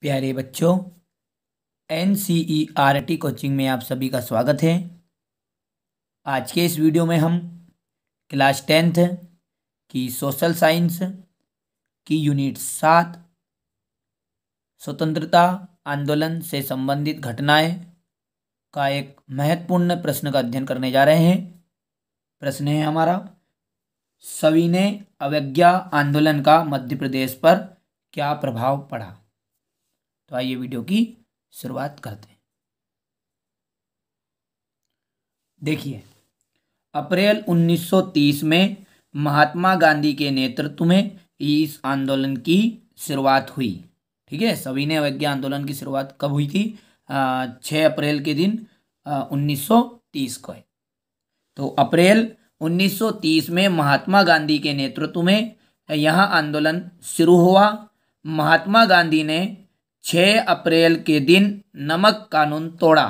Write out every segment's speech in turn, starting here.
प्यारे बच्चों N C E R T coaching में आप सभी का स्वागत है आज के इस वीडियो में हम क्लास टेंथ की सोशल साइंस की यूनिट सात स्वतंत्रता आंदोलन से संबंधित घटनाएं का एक महत्वपूर्ण प्रश्न का अध्ययन करने जा रहे हैं प्रश्न है हमारा सविनय अवज्ञा आंदोलन का मध्य प्रदेश पर क्या प्रभाव पड़ा तो आइए वीडियो की शुरुआत करते हैं देखिए अप्रैल 1930 में महात्मा गांधी के नेतृत्व में इस आंदोलन की शुरुआत हुई ठीक है सविनय अवज्ञ आंदोलन की शुरुआत कब हुई थी छः अप्रैल के दिन उन्नीस सौ तीस को है तो अप्रैल 1930 में महात्मा गांधी के नेतृत्व में यह आंदोलन शुरू हुआ महात्मा गांधी ने 6 अप्रैल के दिन नमक कानून तोड़ा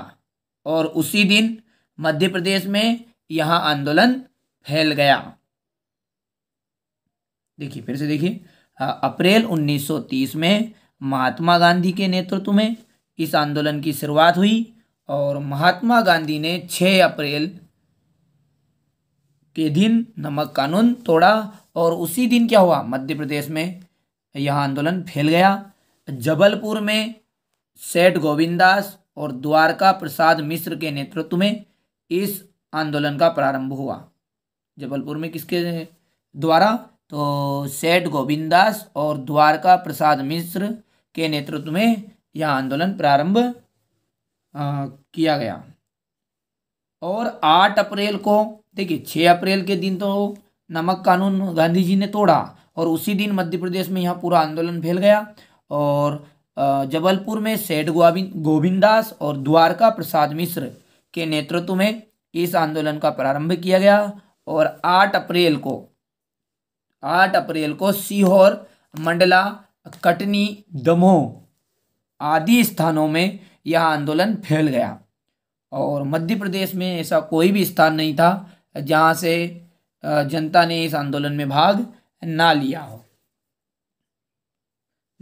और उसी दिन मध्य प्रदेश में यह आंदोलन फैल गया देखिए फिर से देखिए अप्रैल 1930 में महात्मा गांधी के नेतृत्व में इस आंदोलन की शुरुआत हुई और महात्मा गांधी ने 6 अप्रैल के दिन नमक कानून तोड़ा और उसी दिन क्या हुआ मध्य प्रदेश में यह आंदोलन फैल गया जबलपुर में सेठ गोविंदास और द्वारका प्रसाद मिश्र के नेतृत्व में इस आंदोलन का प्रारंभ हुआ जबलपुर में किसके द्वारा तो सेठ गोविंदास और द्वारका प्रसाद मिश्र के नेतृत्व में यह आंदोलन प्रारंभ किया गया और आठ अप्रैल को देखिए छः अप्रैल के दिन तो नमक कानून गांधी जी ने तोड़ा और उसी दिन मध्य प्रदेश में यह पूरा आंदोलन फैल गया और जबलपुर में सेठ गोविंद गोविंद दास और द्वारका प्रसाद मिश्र के नेतृत्व में इस आंदोलन का प्रारंभ किया गया और 8 अप्रैल को 8 अप्रैल को सीहोर मंडला कटनी दमोह आदि स्थानों में यह आंदोलन फैल गया और मध्य प्रदेश में ऐसा कोई भी स्थान नहीं था जहाँ से जनता ने इस आंदोलन में भाग ना लिया हो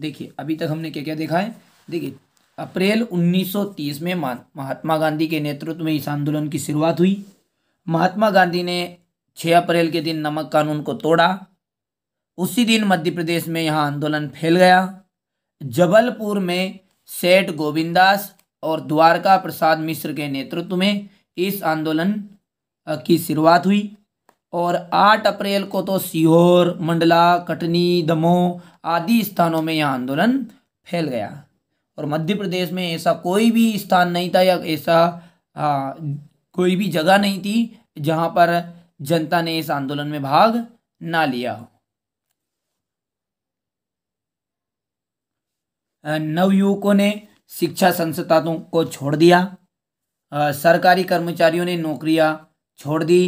देखिए अभी तक हमने क्या क्या देखा है देखिए अप्रैल 1930 में महात्मा गांधी के नेतृत्व में इस आंदोलन की शुरुआत हुई महात्मा गांधी ने 6 अप्रैल के दिन नमक कानून को तोड़ा उसी दिन मध्य प्रदेश में यहाँ आंदोलन फैल गया जबलपुर में सेठ गोविंददास और द्वारका प्रसाद मिश्र के नेतृत्व में इस आंदोलन की शुरुआत हुई और 8 अप्रैल को तो सीहोर मंडला कटनी दमोह आदि स्थानों में यह आंदोलन फैल गया और मध्य प्रदेश में ऐसा कोई भी स्थान नहीं था या ऐसा कोई भी जगह नहीं थी जहां पर जनता ने इस आंदोलन में भाग ना लिया नवयुवकों ने शिक्षा संस्थानों को छोड़ दिया सरकारी कर्मचारियों ने नौकरियां छोड़ दी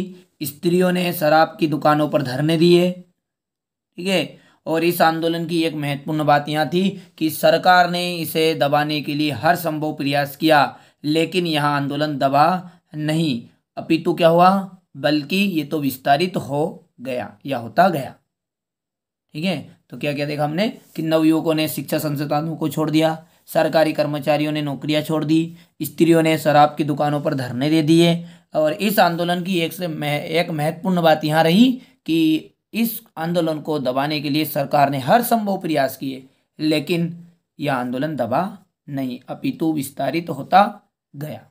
स्त्रियों ने शराब की दुकानों पर धरने दिए ठीक है और इस आंदोलन की एक महत्वपूर्ण बात यहाँ थी कि सरकार ने इसे दबाने के लिए हर संभव प्रयास किया लेकिन यह आंदोलन दबा नहीं अपितु क्या हुआ बल्कि ये तो विस्तारित हो गया या होता गया ठीक है तो क्या क्या देखा हमने कि नवयुवकों ने शिक्षा संस्थानों को छोड़ दिया सरकारी कर्मचारियों ने नौकरियां छोड़ दी स्त्रियों ने शराब की दुकानों पर धरने दे दिए और इस आंदोलन की एक से मह, एक महत्वपूर्ण बात यहाँ रही कि इस आंदोलन को दबाने के लिए सरकार ने हर संभव प्रयास किए लेकिन यह आंदोलन दबा नहीं अपितु विस्तारित तो होता गया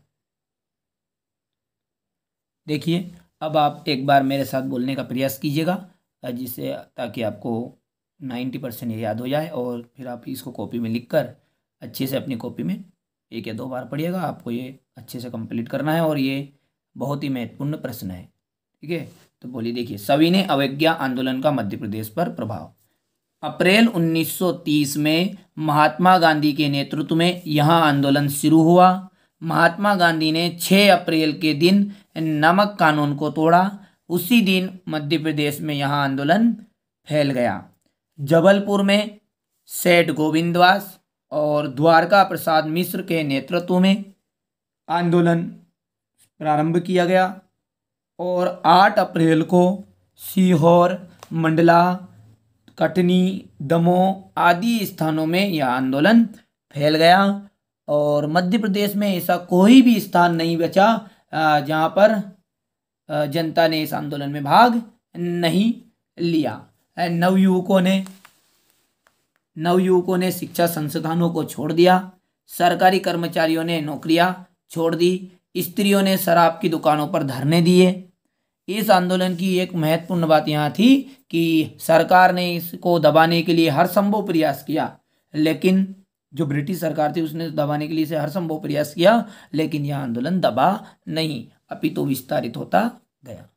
देखिए अब आप एक बार मेरे साथ बोलने का प्रयास कीजिएगा जिससे ताकि आपको नाइन्टी परसेंट याद हो जाए और फिर आप इसको कॉपी में लिख कर अच्छे से अपनी कॉपी में एक या दो बार पढ़िएगा आपको ये अच्छे से कंप्लीट करना है और ये बहुत ही महत्वपूर्ण प्रश्न है ठीक है तो बोलिए देखिए सविनय अवज्ञा आंदोलन का मध्य प्रदेश पर प्रभाव अप्रैल 1930 में महात्मा गांधी के नेतृत्व में यहाँ आंदोलन शुरू हुआ महात्मा गांधी ने 6 अप्रैल के दिन नमक कानून को तोड़ा उसी दिन मध्य प्रदेश में यहाँ आंदोलन फैल गया जबलपुर में सेठ गोविंदवास और द्वारका प्रसाद मिश्र के नेतृत्व में आंदोलन प्रारंभ किया गया और 8 अप्रैल को सीहोर मंडला कटनी दमोह आदि स्थानों में यह आंदोलन फैल गया और मध्य प्रदेश में ऐसा कोई भी स्थान नहीं बचा जहाँ पर जनता ने इस आंदोलन में भाग नहीं लिया नवयुवकों ने नवयुवकों ने शिक्षा संस्थानों को छोड़ दिया सरकारी कर्मचारियों ने नौकरियां छोड़ दी स्त्रियों ने शराब की दुकानों पर धरने दिए इस आंदोलन की एक महत्वपूर्ण बात यहाँ थी कि सरकार ने इसको दबाने के लिए हर संभव प्रयास किया लेकिन जो ब्रिटिश सरकार थी उसने दबाने के लिए इसे हर संभव प्रयास किया लेकिन यह आंदोलन दबा नहीं अपितु तो विस्तारित होता गया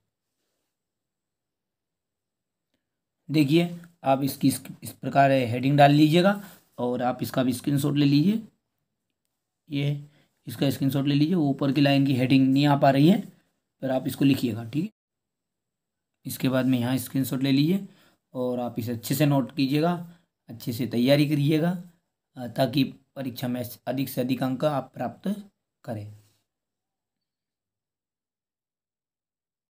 देखिए आप इसकी इस, इस प्रकार हेडिंग डाल लीजिएगा और आप इसका भी स्क्रीनशॉट ले लीजिए ये इसका स्क्रीनशॉट ले लीजिए ऊपर की लाइन की हेडिंग नहीं आ पा रही है फिर आप इसको लिखिएगा ठीक है इसके बाद में यहाँ स्क्रीनशॉट ले लीजिए और आप इसे अच्छे से नोट कीजिएगा अच्छे से तैयारी करिएगा ताकि परीक्षा में अधिक से अधिक अंक आप प्राप्त करें